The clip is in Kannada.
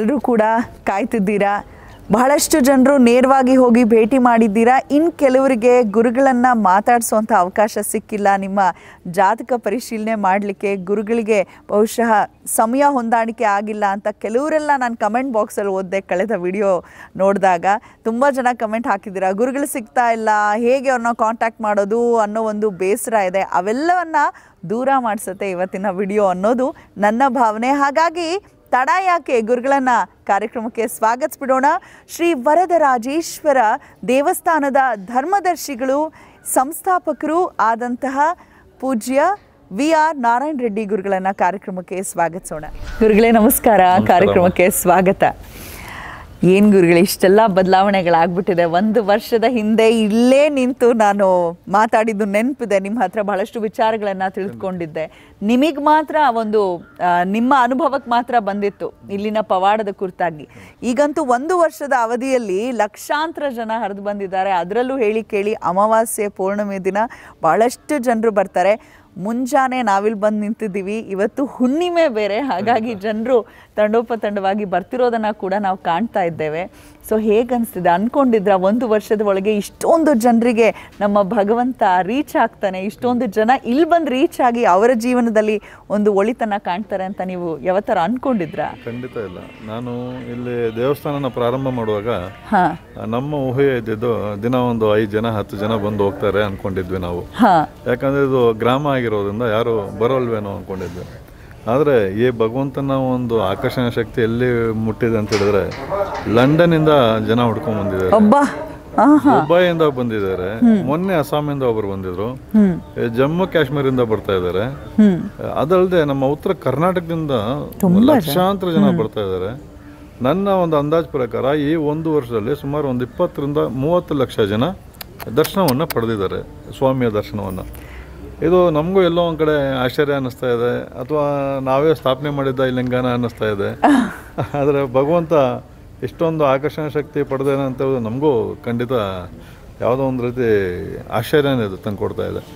ಎಲ್ಲರೂ ಕೂಡ ಕಾಯ್ತಿದ್ದೀರಾ ಬಹಳಷ್ಟು ಜನರು ನೇರವಾಗಿ ಹೋಗಿ ಭೇಟಿ ಮಾಡಿದ್ದೀರಾ ಇನ್ನು ಕೆಲವರಿಗೆ ಗುರುಗಳನ್ನು ಮಾತಾಡಿಸುವಂಥ ಅವಕಾಶ ಸಿಕ್ಕಿಲ್ಲ ನಿಮ್ಮ ಜಾತಕ ಪರಿಶೀಲನೆ ಮಾಡಲಿಕ್ಕೆ ಗುರುಗಳಿಗೆ ಬಹುಶಃ ಸಮಯ ಹೊಂದಾಣಿಕೆ ಆಗಿಲ್ಲ ಅಂತ ಕೆಲವರೆಲ್ಲ ನಾನು ಕಮೆಂಟ್ ಬಾಕ್ಸಲ್ಲಿ ಓದ್ದೆ ಕಳೆದ ವಿಡಿಯೋ ನೋಡಿದಾಗ ತುಂಬ ಜನ ಕಮೆಂಟ್ ಹಾಕಿದ್ದೀರಾ ಗುರುಗಳು ಸಿಗ್ತಾ ಇಲ್ಲ ಹೇಗೆ ಅವ್ರನ್ನ ಕಾಂಟ್ಯಾಕ್ಟ್ ಮಾಡೋದು ಅನ್ನೋ ಒಂದು ಬೇಸರ ಇದೆ ಅವೆಲ್ಲವನ್ನು ದೂರ ಮಾಡಿಸುತ್ತೆ ಇವತ್ತಿನ ವಿಡಿಯೋ ಅನ್ನೋದು ನನ್ನ ಭಾವನೆ ಹಾಗಾಗಿ ತಡ ಯಾಕೆ ಗುರುಗಳನ್ನ ಕಾರ್ಯಕ್ರಮಕ್ಕೆ ಸ್ವಾಗತಿಸ್ಬಿಡೋಣ ಶ್ರೀ ವರದರಾಜೇಶ್ವರ ದೇವಸ್ಥಾನದ ಧರ್ಮದರ್ಶಿಗಳು ಸಂಸ್ಥಾಪಕರು ಆದಂತಹ ಪೂಜ್ಯ ವಿ ಆರ್ ನಾರಾಯಣ ರೆಡ್ಡಿ ಗುರುಗಳನ್ನ ಕಾರ್ಯಕ್ರಮಕ್ಕೆ ಸ್ವಾಗತಿಸೋಣ ಗುರುಗಳೇ ನಮಸ್ಕಾರ ಕಾರ್ಯಕ್ರಮಕ್ಕೆ ಸ್ವಾಗತ ಏನು ಗುರುಗಳು ಇಷ್ಟೆಲ್ಲ ಬದಲಾವಣೆಗಳಾಗ್ಬಿಟ್ಟಿದೆ ಒಂದು ವರ್ಷದ ಹಿಂದೆ ಇಲ್ಲೇ ನಿಂತು ನಾನು ಮಾತಾಡಿದ್ದು ನೆನಪಿದೆ ನಿಮ್ಮ ಹತ್ರ ಬಹಳಷ್ಟು ವಿಚಾರಗಳನ್ನು ತಿಳಿದುಕೊಂಡಿದ್ದೆ ನಿಮಗೆ ಮಾತ್ರ ಒಂದು ನಿಮ್ಮ ಅನುಭವಕ್ಕೆ ಮಾತ್ರ ಬಂದಿತ್ತು ಇಲ್ಲಿನ ಪವಾಡದ ಕುರಿತಾಗಿ ಈಗಂತೂ ಒಂದು ವರ್ಷದ ಅವಧಿಯಲ್ಲಿ ಲಕ್ಷಾಂತರ ಜನ ಹರಿದು ಬಂದಿದ್ದಾರೆ ಅದರಲ್ಲೂ ಹೇಳಿ ಕೇಳಿ ಅಮಾವಾಸ್ಯೆ ಪೂರ್ಣಿಮೆ ದಿನ ಬಹಳಷ್ಟು ಜನರು ಬರ್ತಾರೆ ಮುಂಜಾನೆ ನಾವಿಲ್ಲಿ ಬಂದು ನಿಂತಿದ್ದೀವಿ ಇವತ್ತು ಹುಣ್ಣಿಮೆ ಬೇರೆ ಹಾಗಾಗಿ ಜನರು ತಂಡೋಪತಂಡವಾಗಿ ಬರ್ತಿರೋದನ್ನು ಕೂಡ ನಾವು ಕಾಣ್ತಾ ಇದ್ದೇವೆ ಸೊ ಹೇಗೆ ಅನಿಸ್ತಿದೆ ಅಂದ್ಕೊಂಡಿದ್ರೆ ಒಂದು ವರ್ಷದ ಒಳಗೆ ಇಷ್ಟೊಂದು ಜನರಿಗೆ ನಮ್ಮ ಭಗವಂತ ರೀಚ್ ಆಗ್ತಾನೆ ಇಷ್ಟೊಂದು ಜನ ಇಲ್ಲಿ ಬಂದು ರೀಚ್ ಆಗಿ ಅವರ ಜೀವನದಲ್ಲಿ ಒಂದು ಒಳಿತನ ಕಾಣ್ತಾರೆ ಅಂತ ನೀವು ಯಾವ ಥರ ಅಂದ್ಕೊಂಡಿದ್ರ ಖಂಡಿತ ಇಲ್ಲ ನಾನು ಇಲ್ಲಿ ದೇವಸ್ಥಾನನ ಪ್ರಾರಂಭ ಮಾಡುವಾಗ ನಮ್ಮ ಊಹೆ ಇದ್ದಿದ್ದು ದಿನ ಒಂದು ಐದು ಜನ ಹತ್ತು ಜನ ಬಂದು ಹೋಗ್ತಾರೆ ಅನ್ಕೊಂಡಿದ್ವಿ ನಾವು ಯಾಕಂದ್ರೆ ಇದು ಗ್ರಾಮ ಚೆನ್ನಾಗಿರೋದ್ರಿಂದ ಯಾರು ಬರೋಲ್ವೇನೋ ಅಂದ್ಕೊಂಡಿದ್ದೆ ಆದರೆ ಈ ಭಗವಂತನ ಒಂದು ಆಕರ್ಷಣ ಶಕ್ತಿ ಎಲ್ಲಿ ಮುಟ್ಟಿದೆ ಅಂತ ಹೇಳಿದ್ರೆ ಇಂದ ಜನ ಹುಡ್ಕೊಂಡ್ ಬಂದಿದ್ದಾರೆ ಇಂದ ಬಂದಿದ್ದಾರೆ ಮೊನ್ನೆ ಅಸ್ಸಾಮಿಂದ ಒಬ್ಬರು ಬಂದಿದ್ರು ಜಮ್ಮು ಕಾಶ್ಮೀರಿಂದ ಬರ್ತಾ ಇದ್ದಾರೆ ಅದಲ್ಲದೆ ನಮ್ಮ ಉತ್ತರ ಕರ್ನಾಟಕದಿಂದ ಲಕ್ಷಾಂತರ ಜನ ಬರ್ತಾ ಇದ್ದಾರೆ ನನ್ನ ಒಂದು ಅಂದಾಜ್ ಪ್ರಕಾರ ಈ ಒಂದು ವರ್ಷದಲ್ಲಿ ಸುಮಾರು ಒಂದು ಇಪ್ಪತ್ತರಿಂದ ಮೂವತ್ತು ಲಕ್ಷ ಜನ ದರ್ಶನವನ್ನು ಪಡೆದಿದ್ದಾರೆ ಸ್ವಾಮಿಯ ದರ್ಶನವನ್ನು ಇದು ನಮಗೂ ಎಲ್ಲೋ ಒಂದು ಕಡೆ ಆಶ್ಚರ್ಯ ಅನ್ನಿಸ್ತಾ ಇದೆ ಅಥವಾ ನಾವೇ ಸ್ಥಾಪನೆ ಮಾಡಿದ್ದ ಈ ಲಿಂಗನ ಅನ್ನಿಸ್ತಾ ಇದೆ ಆದರೆ ಭಗವಂತ ಇಷ್ಟೊಂದು ಆಕರ್ಷಣ ಶಕ್ತಿ ಪಡೆದೇನೆ ಅಂತ ಹೇಳೋದು ನಮಗೂ ಖಂಡಿತ ಯಾವುದೋ ಒಂದು ರೀತಿ ಆಶ್ಚರ್ಯನೇ ಇದು ತಂದು ಕೊಡ್ತಾ ಇದೆ